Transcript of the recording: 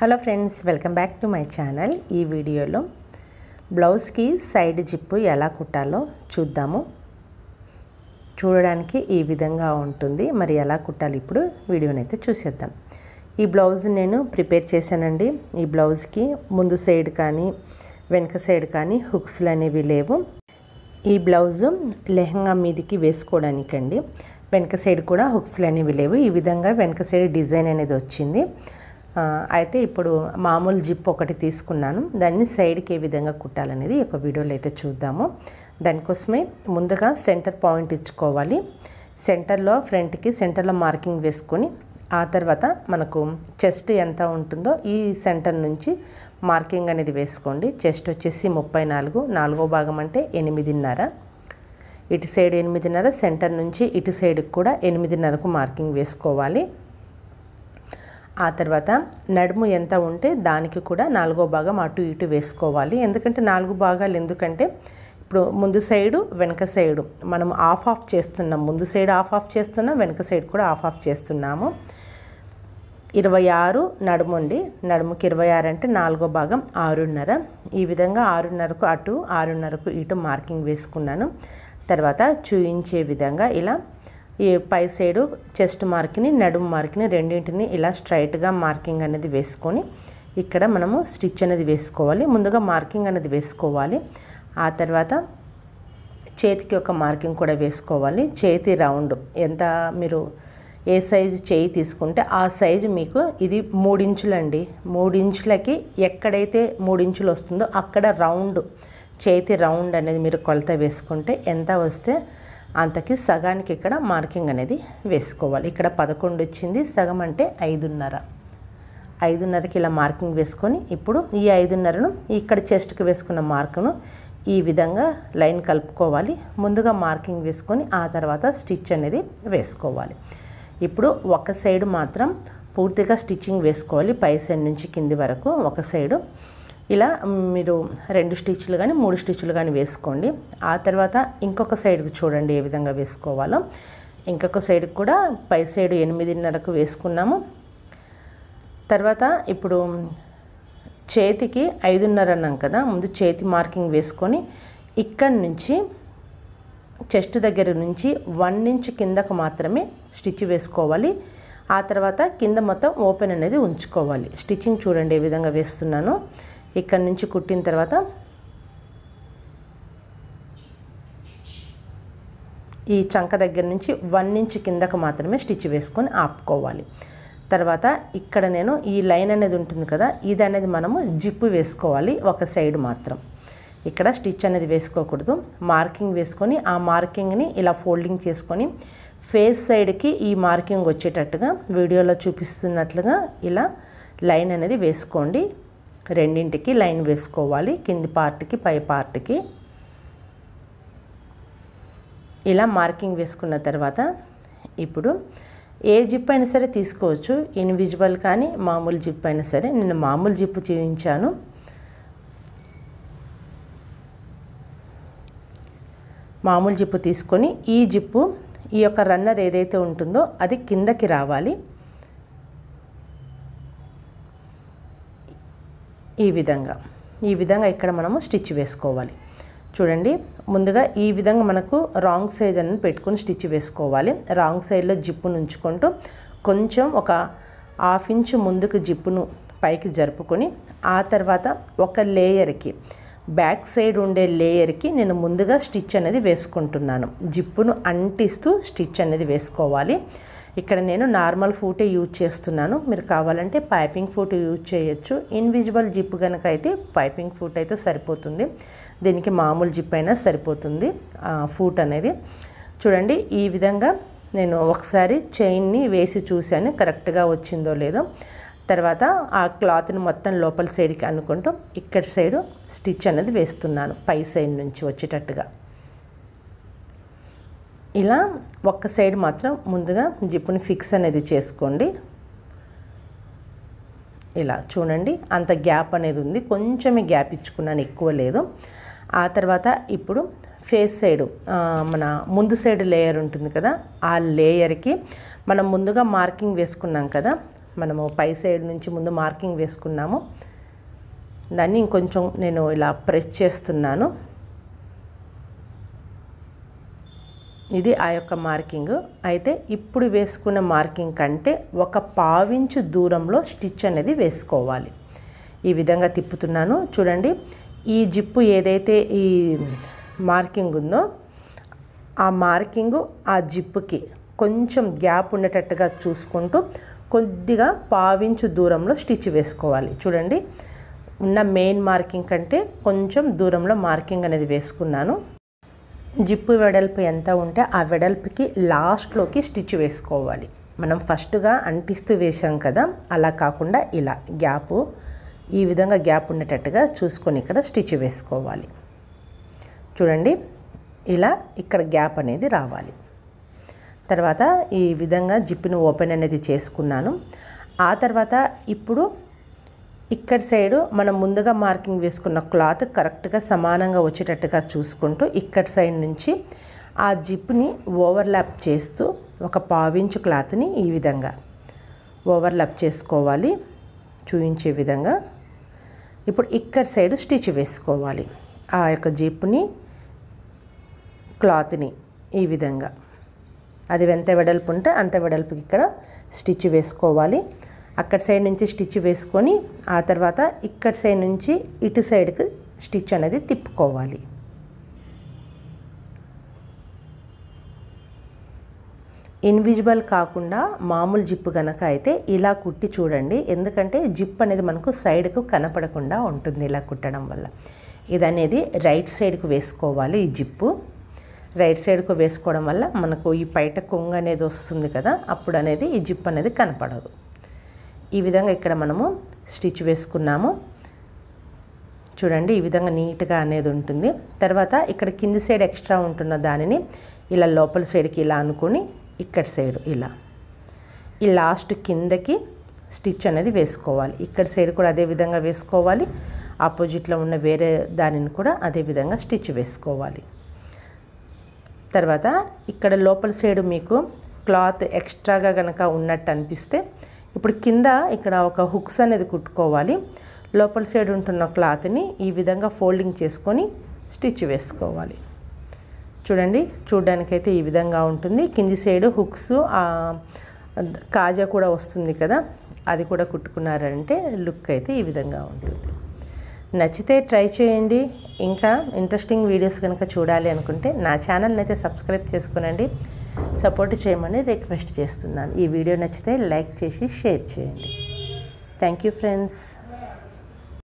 hello friends welcome back to my channel ఈ వీడియోలో బ్లౌజ్కి సైడ్ జిప్పు ఎలా కుట్టాలో చూద్దాము చూడడానికి ఈ విధంగా ఉంటుంది మరి ఎలా కుట్టాలి ఇప్పుడు వీడియోనైతే చూసేద్దాం ఈ బ్లౌజ్ నేను ప్రిపేర్ చేశానండి ఈ బ్లౌజ్కి ముందు సైడ్ కానీ వెనక సైడ్ కానీ హుక్స్లు అనేవి లేవు ఈ బ్లౌజు లెహంగా మీదికి వేసుకోవడానికండి వెనక సైడ్ కూడా హుక్స్లు అనేవి లేవు ఈ విధంగా వెనక సైడ్ డిజైన్ అనేది వచ్చింది అయితే ఇప్పుడు మామూలు జిప్ ఒకటి తీసుకున్నాను దాన్ని సైడ్కి ఏ విధంగా కుట్టాలనేది ఒక వీడియోలో అయితే చూద్దాము దానికోసమే ముందుగా సెంటర్ పాయింట్ ఇచ్చుకోవాలి సెంటర్లో ఫ్రంట్కి సెంటర్లో మార్కింగ్ వేసుకొని ఆ తర్వాత మనకు చెస్ట్ ఎంత ఉంటుందో ఈ సెంటర్ నుంచి మార్కింగ్ అనేది వేసుకోండి చెస్ట్ వచ్చేసి ముప్పై నాలుగు నాలుగో భాగం అంటే ఎనిమిదిన్నర ఇటు సైడ్ ఎనిమిదిన్నర సెంటర్ నుంచి ఇటు సైడ్కి కూడా ఎనిమిదిన్నరకు మార్కింగ్ వేసుకోవాలి ఆ తర్వాత నడుము ఎంత ఉంటే దానికి కూడా నాలుగో భాగం అటు ఇటు వేసుకోవాలి ఎందుకంటే నాలుగు భాగాలు ఎందుకంటే ఇప్పుడు ముందు సైడు వెనక సైడు మనం ఆఫ్ ఆఫ్ చేస్తున్నాం ముందు సైడ్ ఆఫ్ ఆఫ్ చేస్తున్నాం వెనక సైడ్ కూడా ఆఫ్ ఆఫ్ చేస్తున్నాము ఇరవై ఆరు నడుము నడుముండి నడుముకి ఇరవై ఆరు అంటే నాలుగో భాగం ఆరున్నర ఈ విధంగా ఆరున్నరకు అటు ఆరున్నరకు ఇటు మార్కింగ్ వేసుకున్నాను తర్వాత చూయించే విధంగా ఇలా ఈ పై సైడు చెస్ట్ మార్క్ని నడుము మార్క్ని రెండింటిని ఇలా స్ట్రైట్గా మార్కింగ్ అనేది వేసుకొని ఇక్కడ మనము స్టిచ్ అనేది వేసుకోవాలి ముందుగా మార్కింగ్ అనేది వేసుకోవాలి ఆ తర్వాత చేతికి ఒక మార్కింగ్ కూడా వేసుకోవాలి చేతి రౌండ్ ఎంత మీరు ఏ సైజు చేయి తీసుకుంటే ఆ సైజు మీకు ఇది మూడించులండి మూడించులకి ఎక్కడైతే మూడించులు వస్తుందో అక్కడ రౌండ్ చేతి రౌండ్ అనేది మీరు కొలత వేసుకుంటే ఎంత వస్తే అంతకి సగానికి ఇక్కడ మార్కింగ్ అనేది వేసుకోవాలి ఇక్కడ పదకొండు వచ్చింది సగం అంటే ఐదున్నర ఐదున్నరకి ఇలా మార్కింగ్ వేసుకొని ఇప్పుడు ఈ ఐదున్నరను ఇక్కడ చెస్ట్కి వేసుకున్న మార్కును ఈ విధంగా లైన్ కలుపుకోవాలి ముందుగా మార్కింగ్ వేసుకొని ఆ తర్వాత స్టిచ్ అనేది వేసుకోవాలి ఇప్పుడు ఒక సైడ్ మాత్రం పూర్తిగా స్టిచ్చింగ్ వేసుకోవాలి పై సైడ్ నుంచి కింది వరకు ఒక సైడు ఇలా మీరు రెండు స్టిచ్లు కానీ మూడు స్టిచ్లు కానీ వేసుకోండి ఆ తర్వాత ఇంకొక సైడ్కి చూడండి ఏ విధంగా వేసుకోవాలో ఇంకొక సైడ్కి కూడా పై సైడ్ ఎనిమిదిన్నరకు వేసుకున్నాము తర్వాత ఇప్పుడు చేతికి ఐదున్నర అన్నాం కదా ముందు చేతి మార్కింగ్ వేసుకొని ఇక్కడి నుంచి చెస్ట్ దగ్గర నుంచి వన్ ఇంచ్ కిందకు మాత్రమే స్టిచ్ వేసుకోవాలి ఆ తర్వాత కింద మొత్తం ఓపెన్ అనేది ఉంచుకోవాలి స్టిచ్చింగ్ చూడండి ఏ విధంగా వేస్తున్నాను ఇక్కడ నుంచి కుట్టిన తర్వాత ఈ చంక దగ్గర నుంచి వన్ ఇంచ్ కిందకు మాత్రమే స్టిచ్ వేసుకొని ఆపుకోవాలి తర్వాత ఇక్కడ నేను ఈ లైన్ అనేది ఉంటుంది కదా ఇది అనేది మనము జిప్పు వేసుకోవాలి ఒక సైడ్ మాత్రం ఇక్కడ స్టిచ్ అనేది వేసుకోకూడదు మార్కింగ్ వేసుకొని ఆ మార్కింగ్ని ఇలా ఫోల్డింగ్ చేసుకొని ఫేస్ సైడ్కి ఈ మార్కింగ్ వచ్చేటట్టుగా వీడియోలో చూపిస్తున్నట్లుగా ఇలా లైన్ అనేది వేసుకోండి రెండింటికి లైన్ వేసుకోవాలి కింది పార్ట్కి పై పార్ట్కి ఇలా మార్కింగ్ వేసుకున్న తర్వాత ఇప్పుడు ఏ జిప్ అయినా సరే తీసుకోవచ్చు ఇన్విజువల్ కానీ మామూలు జిప్ అయినా సరే నేను మామూలు జిప్ చూపించాను మామూలు జిప్పు తీసుకొని ఈ జిప్పు ఈ యొక్క రన్నర్ ఏదైతే ఉంటుందో అది కిందకి రావాలి ఈ విధంగా ఈ విధంగా ఇక్కడ మనము స్టిచ్ వేసుకోవాలి చూడండి ముందుగా ఈ విధంగా మనకు రాంగ్ సైజ్ అని పెట్టుకుని స్టిచ్ వేసుకోవాలి రాంగ్ సైడ్లో జిప్పును ఉంచుకుంటూ కొంచెం ఒక హాఫ్ ఇంచు ముందుకు జిప్పును పైకి జరుపుకొని ఆ తర్వాత ఒక లేయర్కి బ్యాక్ సైడ్ ఉండే లేయర్కి నేను ముందుగా స్టిచ్ అనేది వేసుకుంటున్నాను జిప్పును అంటిస్తూ స్టిచ్ అనేది వేసుకోవాలి ఇక్కడ నేను నార్మల్ ఫూటే యూజ్ చేస్తున్నాను మీరు కావాలంటే పైపింగ్ ఫూట్ యూజ్ చేయొచ్చు ఇన్విజిబుల్ జిప్ కనుక అయితే పైపింగ్ ఫూట్ అయితే సరిపోతుంది దీనికి మామూలు జిప్ అయినా సరిపోతుంది ఫూట్ అనేది చూడండి ఈ విధంగా నేను ఒకసారి చైన్ని వేసి చూశాను కరెక్ట్గా వచ్చిందో లేదో తర్వాత ఆ క్లాత్ని మొత్తం లోపల సైడ్కి అనుకుంటూ ఇక్కడ సైడు స్టిచ్ అనేది వేస్తున్నాను పై సైడ్ నుంచి వచ్చేటట్టుగా ఇలా ఒక్క సైడ్ మాత్రం ముందుగా జిప్పుని ఫిక్స్ అనేది చేసుకోండి ఇలా చూడండి అంత గ్యాప్ అనేది ఉంది కొంచెమే గ్యాప్ ఇచ్చుకున్నాను ఎక్కువ లేదు ఆ తర్వాత ఇప్పుడు ఫేస్ సైడు మన ముందు సైడ్ లేయర్ ఉంటుంది కదా ఆ లేయర్కి మనం ముందుగా మార్కింగ్ వేసుకున్నాం కదా మనము పై సైడ్ నుంచి ముందు మార్కింగ్ వేసుకున్నాము దాన్ని ఇంకొంచెం నేను ఇలా ప్రెస్ చేస్తున్నాను ఇది ఆ యొక్క మార్కింగ్ అయితే ఇప్పుడు వేసుకున్న మార్కింగ్ కంటే ఒక పావించు దూరంలో స్టిచ్ అనేది వేసుకోవాలి ఈ విధంగా తిప్పుతున్నాను చూడండి ఈ జిప్పు ఏదైతే ఈ మార్కింగ్ ఉందో ఆ మార్కింగ్ ఆ జిప్పుకి కొంచెం గ్యాప్ ఉండేటట్టుగా చూసుకుంటూ కొద్దిగా పావించు దూరంలో స్టిచ్ వేసుకోవాలి చూడండి ఉన్న మెయిన్ మార్కింగ్ కంటే కొంచెం దూరంలో మార్కింగ్ అనేది వేసుకున్నాను జిప్పు వెడల్పు ఎంత ఉంటే ఆ వెడల్పుకి లాస్ట్లోకి స్టిచ్ వేసుకోవాలి మనం ఫస్ట్గా అంటిస్తూ వేసాం కదా అలా కాకుండా ఇలా గ్యాపు ఈ విధంగా గ్యాప్ ఉండేటట్టుగా చూసుకొని ఇక్కడ స్టిచ్ వేసుకోవాలి చూడండి ఇలా ఇక్కడ గ్యాప్ అనేది రావాలి తర్వాత ఈ విధంగా జిప్పును ఓపెన్ అనేది చేసుకున్నాను ఆ తర్వాత ఇప్పుడు ఇక్కడ సైడ్ మనం ముందుగా మార్కింగ్ వేసుకున్న క్లాత్ కరెక్ట్గా సమానంగా వచ్చేటట్టుగా చూసుకుంటూ ఇక్కడ సైడ్ నుంచి ఆ జిప్ని ఓవర్లాప్ చేస్తూ ఒక పావించు క్లాత్ని ఈ విధంగా ఓవర్లాప్ చేసుకోవాలి చూయించే విధంగా ఇప్పుడు ఇక్కడ సైడ్ స్టిచ్ వేసుకోవాలి ఆ యొక్క జిప్ని క్లాత్ని ఈ విధంగా అది ఎంత వెడల్పు ఉంటే అంత వెడల్పుకి ఇక్కడ స్టిచ్ వేసుకోవాలి అక్కడ సైడ్ నుంచి స్టిచ్ వేసుకొని ఆ తర్వాత ఇక్కడ సైడ్ నుంచి ఇటు సైడ్కి స్టిచ్ అనేది తిప్పుకోవాలి ఇన్విజిబుల్ కాకుండా మామూలు జిప్పు కనుక అయితే ఇలా కుట్టి చూడండి ఎందుకంటే జిప్ అనేది మనకు సైడ్కు కనపడకుండా ఉంటుంది ఇలా కుట్టడం వల్ల ఇది అనేది రైట్ సైడ్కు వేసుకోవాలి ఈ జిప్పు రైట్ సైడ్కు వేసుకోవడం వల్ల మనకు ఈ పైట కొంగు అనేది వస్తుంది కదా అప్పుడు అనేది ఈ జిప్ అనేది కనపడదు ఈ విధంగా ఇక్కడ మనము స్టిచ్ వేసుకున్నాము చూడండి ఈ విధంగా నీట్గా అనేది ఉంటుంది తర్వాత ఇక్కడ కింది సైడ్ ఎక్స్ట్రా ఉంటున్న దానిని ఇలా లోపల సైడ్కి ఇలా అనుకుని ఇక్కడ సైడ్ ఇలా ఈ లాస్ట్ కిందకి స్టిచ్ అనేది వేసుకోవాలి ఇక్కడ సైడ్ కూడా అదే విధంగా వేసుకోవాలి ఆపోజిట్లో ఉన్న వేరే దానిని కూడా అదే విధంగా స్టిచ్ వేసుకోవాలి తర్వాత ఇక్కడ లోపల సైడ్ మీకు క్లాత్ ఎక్స్ట్రాగా కనుక ఉన్నట్టు అనిపిస్తే ఇప్పుడు కింద ఇక్కడ ఒక హుక్స్ అనేది కుట్టుకోవాలి లోపల సైడ్ ఉంటున్న క్లాత్ని ఈ విధంగా ఫోల్డింగ్ చేసుకొని స్టిచ్ వేసుకోవాలి చూడండి చూడ్డానికైతే ఈ విధంగా ఉంటుంది కింది సైడ్ హుక్స్ కాజా కూడా వస్తుంది కదా అది కూడా కుట్టుకున్నారంటే లుక్ అయితే ఈ విధంగా ఉంటుంది నచ్చితే ట్రై చేయండి ఇంకా ఇంట్రెస్టింగ్ వీడియోస్ కనుక చూడాలి అనుకుంటే నా ఛానల్ని అయితే సబ్స్క్రైబ్ చేసుకోనండి సపోర్ట్ చేయమని రిక్వెస్ట్ చేస్తున్నాను ఈ వీడియో నచ్చితే లైక్ చేసి షేర్ చేయండి థ్యాంక్ యూ ఫ్రెండ్స్